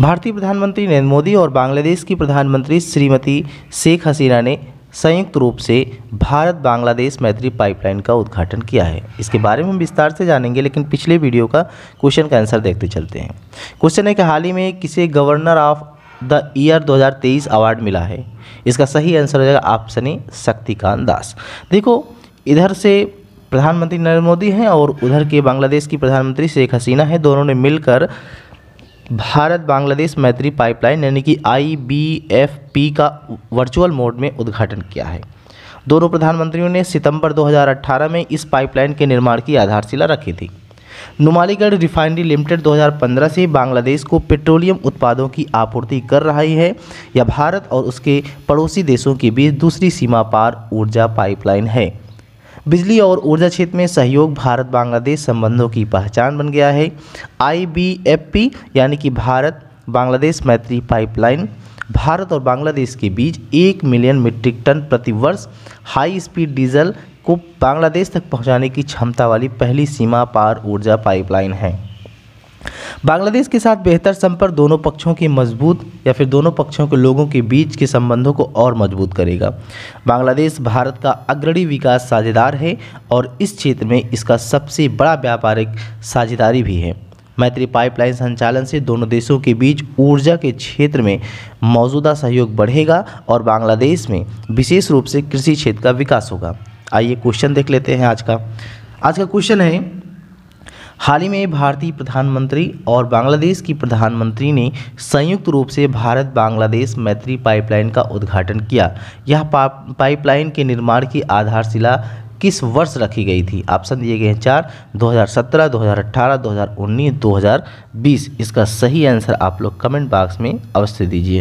भारतीय प्रधानमंत्री नरेंद्र मोदी और बांग्लादेश की प्रधानमंत्री श्रीमती शेख हसीना ने संयुक्त रूप से भारत बांग्लादेश मैत्री पाइपलाइन का उद्घाटन किया है इसके बारे में हम विस्तार से जानेंगे लेकिन पिछले वीडियो का क्वेश्चन का आंसर देखते चलते हैं क्वेश्चन है कि हाल ही में किसे governor of the year 2023 award मिला है इसका सही आंसर हो जाएगा ऑप्शन ए शक्तिकांत दास देखो इधर से प्रधानमंत्री नरेंद्र मोदी हैं और उधर के बांग्लादेश की प्रधानमंत्री शेख हसीना है दोनों ने मिलकर भारत बांग्लादेश मैत्री पाइपलाइन यानी कि आईबीएफपी का वर्चुअल मोड में उद्घाटन किया है दोनों प्रधानमंत्रियों ने सितंबर 2018 में इस पाइपलाइन के निर्माण की आधारशिला रखी थी नुमालीगढ़ रिफाइनरी लिमिटेड 2015 से बांग्लादेश को पेट्रोलियम उत्पादों की आपूर्ति कर रही है यह भारत और उसके पड़ोसी देशों के बीच दूसरी सीमा पार ऊर्जा पाइपलाइन है बिजली और ऊर्जा क्षेत्र में सहयोग भारत बांग्लादेश संबंधों की पहचान बन गया है आई यानी कि भारत बांग्लादेश मैत्री पाइपलाइन भारत और बांग्लादेश के बीच एक मिलियन मीट्रिक टन प्रतिवर्ष हाई स्पीड डीजल को बांग्लादेश तक पहुंचाने की क्षमता वाली पहली सीमा पार ऊर्जा पाइपलाइन है बांग्लादेश के साथ बेहतर संपर्क दोनों पक्षों की मजबूत या फिर दोनों पक्षों के लोगों के बीच के संबंधों को और मजबूत करेगा बांग्लादेश भारत का अग्रणी विकास साझेदार है और इस क्षेत्र में इसका सबसे बड़ा व्यापारिक साझेदारी भी है मैत्री पाइपलाइन संचालन से दोनों देशों के बीच ऊर्जा के क्षेत्र में मौजूदा सहयोग बढ़ेगा और बांग्लादेश में विशेष रूप से कृषि क्षेत्र का विकास होगा आइए क्वेश्चन देख लेते हैं आज का आज का क्वेश्चन है हाल ही में भारतीय प्रधानमंत्री और बांग्लादेश की प्रधानमंत्री ने संयुक्त रूप से भारत बांग्लादेश मैत्री पाइपलाइन का उद्घाटन किया यह पाइपलाइन के निर्माण की आधारशिला किस वर्ष रखी गई थी ऑप्शन दिए गए हैं चार 2017, 2018, 2019, 2020 इसका सही आंसर आप लोग कमेंट बॉक्स में अवश्य दीजिए